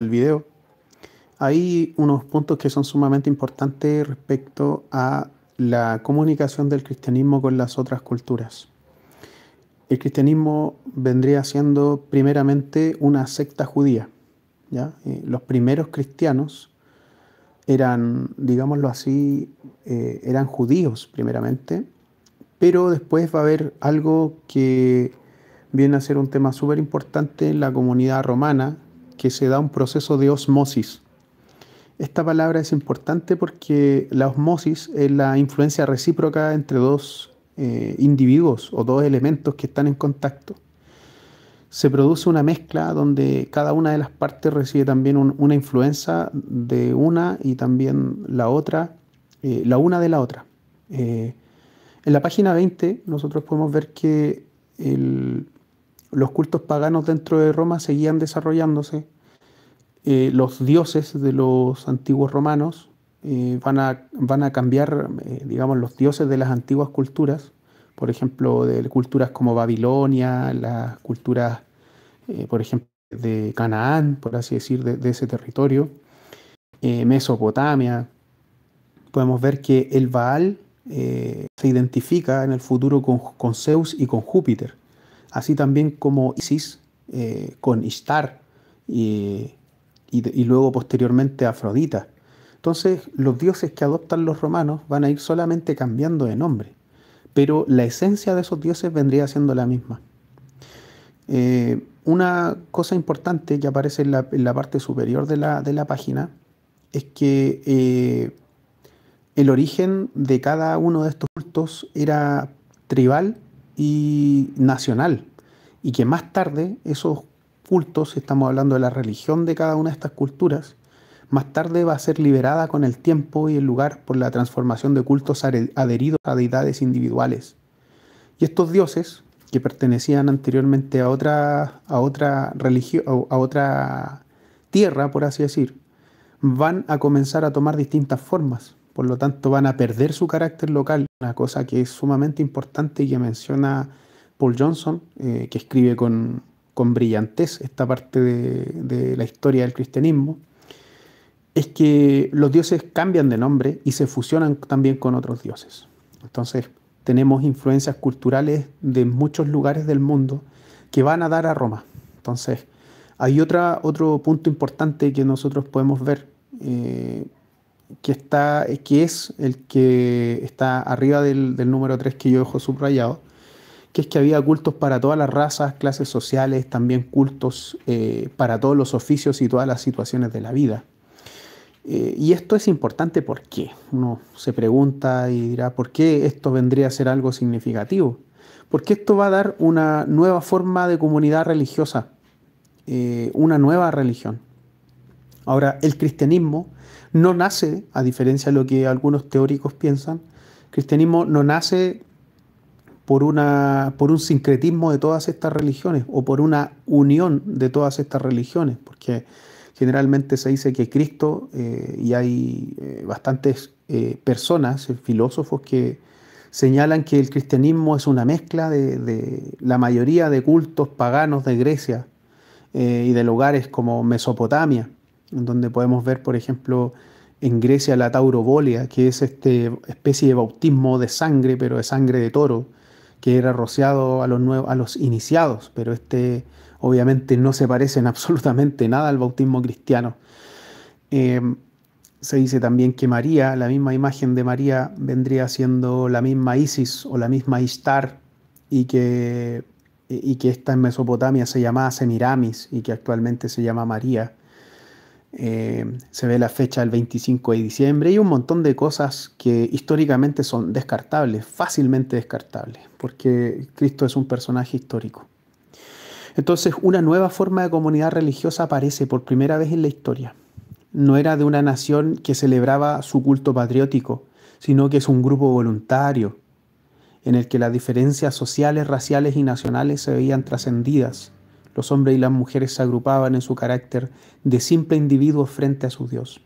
el video. Hay unos puntos que son sumamente importantes respecto a la comunicación del cristianismo con las otras culturas. El cristianismo vendría siendo primeramente una secta judía. ¿ya? Eh, los primeros cristianos eran, digámoslo así, eh, eran judíos primeramente, pero después va a haber algo que viene a ser un tema súper importante en la comunidad romana, que se da un proceso de osmosis. Esta palabra es importante porque la osmosis es la influencia recíproca entre dos eh, individuos o dos elementos que están en contacto. Se produce una mezcla donde cada una de las partes recibe también una influencia de una y también la otra, eh, la una de la otra. Eh, en la página 20 nosotros podemos ver que el, los cultos paganos dentro de Roma seguían desarrollándose. Eh, los dioses de los antiguos romanos eh, van, a, van, a, cambiar, eh, digamos, los dioses de las antiguas culturas, por ejemplo, de culturas como Babilonia, las culturas, por ejemplo, de Canaán, por así decir, de, ese territorio, Mesopotamia. Podemos ver que el Baal se identifica en el futuro con Zeus y con Júpiter así también como Isis eh, con Ishtar y, luego posteriormente Afrodita. Entonces, los dioses que adoptan los romanos van a ir solamente cambiando de nombre, pero la esencia de esos dioses vendría siendo la misma. Eh, una cosa importante que aparece en la, parte superior de la, página es que eh, el origen de cada uno de estos cultos era tribal y nacional, y que más tarde esos cultos, estamos hablando de la religión de cada una de estas culturas, más tarde va a ser liberada con el tiempo y el lugar por la transformación de cultos adheridos a deidades individuales. Y estos dioses, que pertenecían anteriormente a otra, a otra religión, a otra tierra, por así decir, van a comenzar a tomar distintas formas por lo tanto van a perder su carácter local, una cosa que es sumamente importante y que menciona Paul Johnson, eh, que escribe con, brillantez esta parte de, la historia del cristianismo, es que los dioses cambian de nombre y se fusionan también con otros dioses. Entonces tenemos influencias culturales de muchos lugares del mundo que van a dar a Roma. Entonces hay otra, otro punto importante que nosotros podemos ver. Eh, que, está, que es el que está arriba del, número 3 que yo dejo subrayado, que es que había cultos para todas las razas, clases sociales, también cultos eh, para todos los oficios y todas las situaciones de la vida. Eh, y esto es importante porque uno se pregunta y dirá, ¿por qué esto vendría a ser algo significativo? Porque esto va a dar una nueva forma de comunidad religiosa, eh, una nueva religión. Ahora, el cristianismo no nace, a diferencia de lo que algunos teóricos piensan, cristianismo no nace por, una, por un sincretismo de todas estas religiones o por una unión de todas estas religiones, porque generalmente se dice que Cristo, eh, y hay eh, bastantes eh, personas, filósofos, que señalan que el cristianismo es una mezcla de la mayoría de cultos paganos de Grecia y de lugares como Mesopotamia donde podemos ver, por ejemplo, en Grecia la taurobolia, que es esta especie de bautismo de sangre, pero de sangre de toro, que era rociado a los, nuevos, a los iniciados, pero este obviamente no se parece en absolutamente nada al bautismo cristiano. Em, se dice también que María, la misma imagen de María, vendría siendo la misma Isis o la misma Ishtar, y que, y que esta en Mesopotamia se llamaba Semiramis y que actualmente se llama María. Eh, se ve la fecha del 25 de diciembre y un montón de cosas que históricamente son descartables, fácilmente descartables, porque Cristo es un personaje histórico. Entonces una nueva forma de comunidad religiosa aparece por primera vez en la historia. No era de una nación que celebraba su culto patriótico, sino que es un grupo voluntario en el que las diferencias sociales, raciales y nacionales se veían trascendidas los hombres y las mujeres se agrupaban en su carácter de simple individuo frente a su Dios.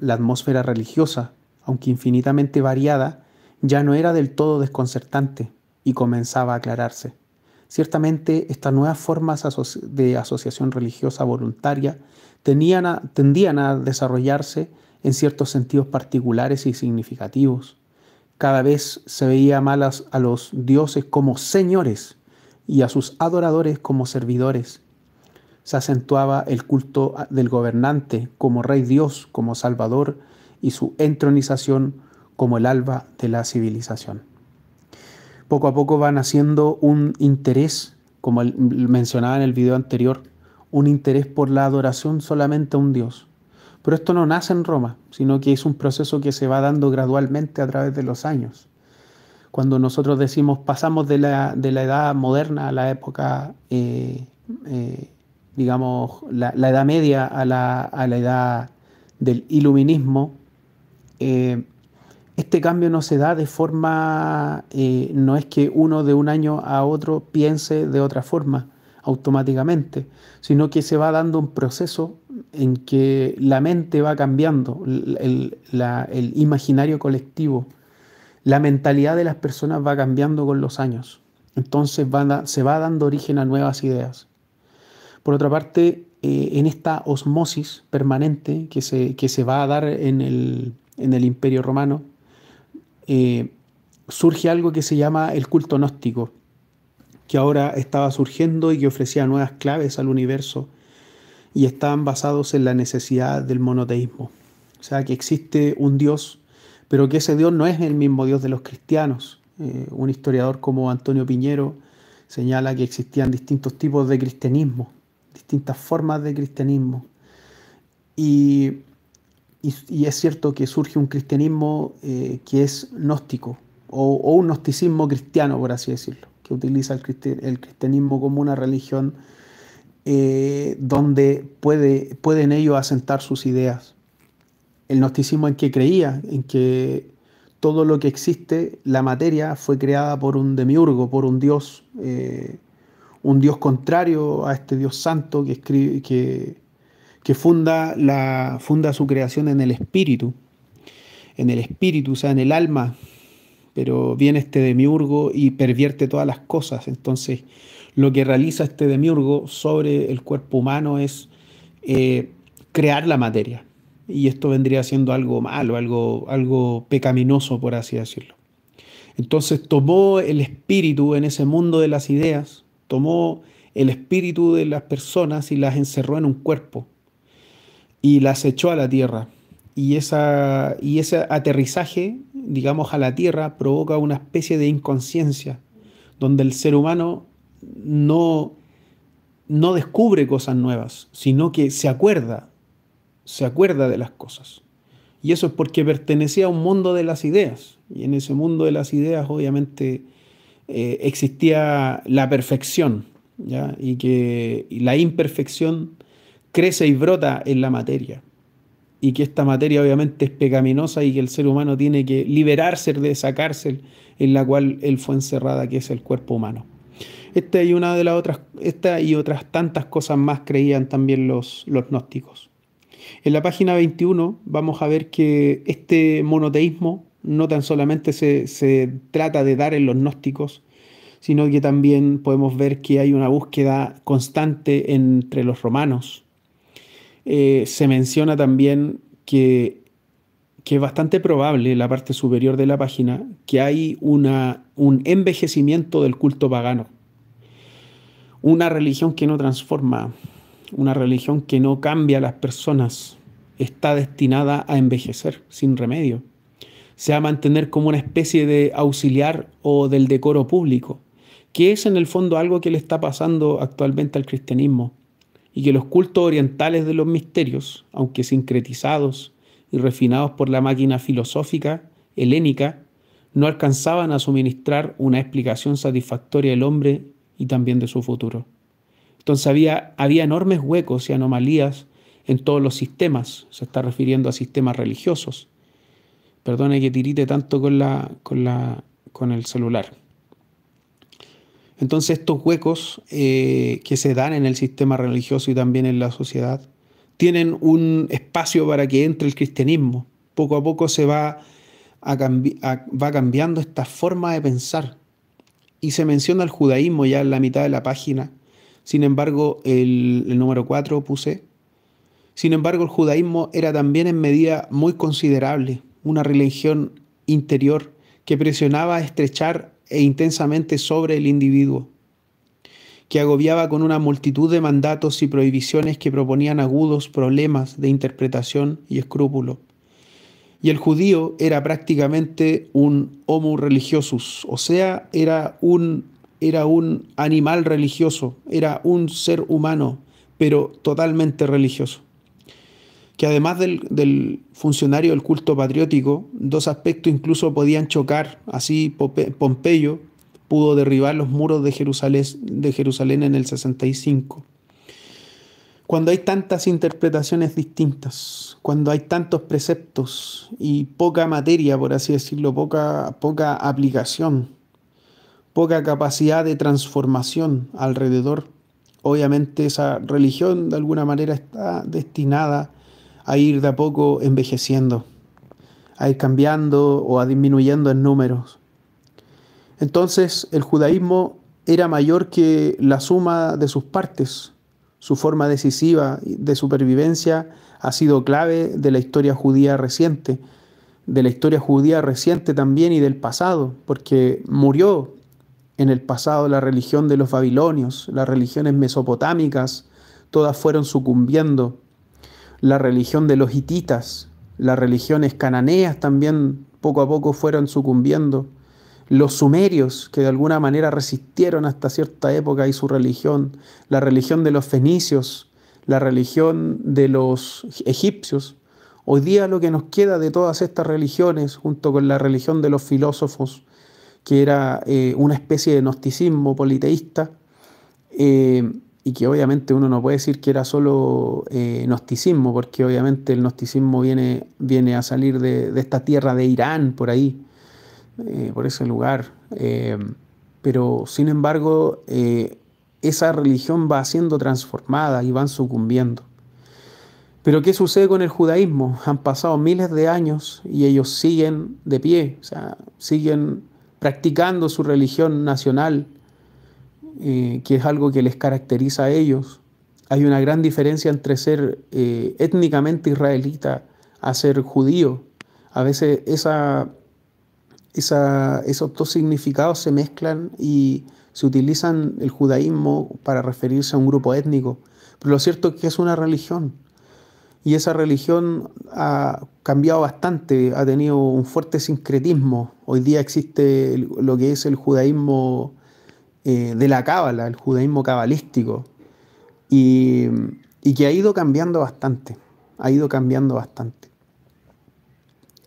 La, atmósfera religiosa, aunque infinitamente variada, ya no era del todo desconcertante y comenzaba a aclararse. Ciertamente, estas nuevas formas de asociación religiosa voluntaria tendían a desarrollarse en ciertos sentidos particulares y significativos. Cada vez se veía mal a los dioses como señores y a sus adoradores como servidores. Se acentuaba el culto del gobernante como Rey Dios, como Salvador, y su entronización como el alba de la civilización. Poco a poco va naciendo un interés, como mencionaba en el video anterior, un interés por la adoración solamente a un Dios. Pero esto no nace en Roma, sino que es un proceso que se va dando gradualmente a través de los años cuando nosotros decimos pasamos de la, edad moderna a la época, eh, eh, digamos, la, edad media a la, edad del iluminismo, eh, este cambio no se da de forma, no es que uno de un año a otro piense de otra forma automáticamente, sino que se va dando un proceso en que la mente va cambiando, el, el imaginario colectivo la mentalidad de las personas va cambiando con los años. Entonces se va dando origen a nuevas ideas. Por otra parte, eh, en esta osmosis permanente que se, se va a dar en el, Imperio Romano, eh, surge algo que se llama el culto gnóstico, que ahora estaba surgiendo y que ofrecía nuevas claves al universo y estaban basados en la necesidad del monoteísmo. O sea, que existe un Dios pero que ese Dios no es el mismo Dios de los cristianos. Eh, un historiador como Antonio Piñero señala que existían distintos tipos de cristianismo, distintas formas de cristianismo. Y, es cierto que surge un cristianismo eh, que es gnóstico, o, un gnosticismo cristiano, por así decirlo, que utiliza el, cristianismo como una religión eh, donde puede, pueden ellos asentar sus ideas el gnosticismo en que creía, en que todo lo que existe, la materia, fue creada por un demiurgo, por un dios, eh, un dios contrario a este dios santo que, escribe, que, que funda, su creación en el espíritu, en el espíritu, o sea, en el alma, pero viene este demiurgo y pervierte todas las cosas. Entonces, lo que realiza este demiurgo sobre el cuerpo humano es eh, crear la materia y esto vendría siendo algo malo, algo, algo pecaminoso, por así decirlo. Entonces tomó el espíritu en ese mundo de las ideas, tomó el espíritu de las personas y las encerró en un cuerpo y las echó a la tierra. Y, esa, y ese aterrizaje, digamos, a la tierra provoca una especie de inconsciencia, donde el ser humano no, no descubre cosas nuevas, sino que se acuerda se acuerda de las cosas. Y eso es porque pertenecía a un mundo de las ideas. Y en ese mundo de las ideas obviamente eh, existía la perfección, y que la imperfección crece y brota en la materia. Y que esta materia obviamente es pecaminosa y que el ser humano tiene que liberarse de esa cárcel en la cual él fue encerrada, que es el cuerpo humano. Esta y una de las otras, esta y otras tantas cosas más creían también los, los gnósticos. En la página 21 vamos a ver que este monoteísmo no tan solamente se, trata de dar en los gnósticos, sino que también podemos ver que hay una búsqueda constante entre los romanos. Eh, se menciona también que, que, es bastante probable en la parte superior de la página que hay una, un envejecimiento del culto pagano, una religión que no transforma, una religión que no cambia a las personas está destinada a envejecer sin remedio. sea mantener como una especie de auxiliar o del decoro público, que es en el fondo algo que le está pasando actualmente al cristianismo y que los cultos orientales de los misterios, aunque sincretizados y refinados por la máquina filosófica helénica, no alcanzaban a suministrar una explicación satisfactoria del hombre y también de su futuro. Entonces había, había enormes huecos y anomalías en todos los sistemas, se está refiriendo a sistemas religiosos. Perdone que tirite tanto con, la, con, la, con el celular. Entonces estos huecos eh, que se dan en el sistema religioso y también en la sociedad tienen un espacio para que entre el cristianismo. Poco a poco se va, va cambiando esta forma de pensar. Y se menciona el judaísmo ya en la mitad de la página sin embargo, el, número 4 puse. Sin embargo, el judaísmo era también en medida muy considerable, una religión interior que presionaba a estrechar e intensamente sobre el individuo, que agobiaba con una multitud de mandatos y prohibiciones que proponían agudos problemas de interpretación y escrúpulo. Y el judío era prácticamente un homo religiosus, o sea, era un era un animal religioso, era un ser humano, pero totalmente religioso. Que además del, funcionario del culto patriótico, dos aspectos incluso podían chocar. Así Pompeyo pudo derribar los muros de Jerusalén, de Jerusalén en el 65 cuando hay tantas interpretaciones distintas, cuando hay tantos preceptos y poca materia, por así decirlo, poca, poca aplicación, poca capacidad de transformación alrededor. Obviamente esa religión de alguna manera está destinada a ir de a poco envejeciendo, a ir cambiando o a disminuyendo en números. Entonces el judaísmo era mayor que la suma de sus partes. Su forma decisiva de supervivencia ha sido clave de la historia judía reciente, de la historia judía reciente también y del pasado, porque murió en el pasado la religión de los babilonios, las religiones mesopotámicas, todas fueron sucumbiendo. La religión de los hititas, las religiones cananeas también poco a poco fueron sucumbiendo. Los sumerios, que de alguna manera resistieron hasta cierta época y su religión, la religión de los fenicios, la religión de los egipcios. Hoy día lo que nos queda de todas estas religiones, junto con la religión de los filósofos, que era eh, una especie de gnosticismo politeísta, eh, y que obviamente uno no puede decir que era solo eh, gnosticismo, porque obviamente el gnosticismo viene, viene a salir de, de esta tierra de Irán, por ahí, por ese lugar. pero sin embargo, esa religión va siendo transformada y van sucumbiendo. Pero ¿qué sucede con el judaísmo? Han pasado miles de años y ellos siguen de pie, o sea, siguen practicando su religión nacional, eh, que es algo que les caracteriza a ellos. Hay una gran diferencia entre ser eh, étnicamente israelita a ser judío. A veces esa, esos dos significados se mezclan y se utilizan el judaísmo para referirse a un grupo étnico. Pero lo cierto es que es una religión y esa religión ha cambiado bastante, ha tenido un fuerte sincretismo. Hoy día existe lo que es el judaísmo eh, de la cábala, el judaísmo cabalístico, y que ha ido cambiando bastante, ha ido cambiando bastante.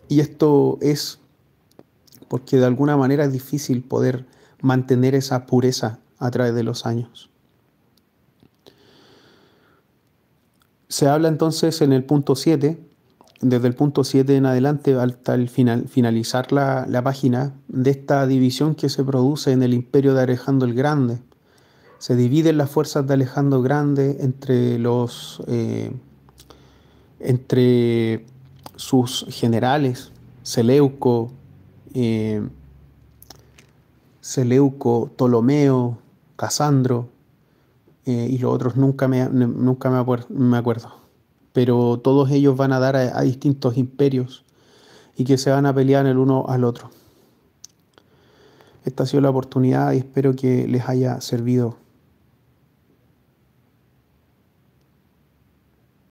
Y esto es porque de alguna manera es difícil poder mantener esa pureza a través de los años. se habla entonces en el punto 7, desde el punto 7 en adelante hasta el final, finalizar la, página, de esta división que se produce en el imperio de Alejandro el Grande. Se dividen las fuerzas de Alejandro Grande entre los... Eh, entre sus generales, Seleuco, eh, Seleuco, Ptolomeo, Casandro, eh, y los otros nunca me, nunca me, acuerdo. Pero todos ellos van a dar a, distintos imperios y que se van a pelear el uno al otro. Esta ha sido la oportunidad y espero que les haya servido.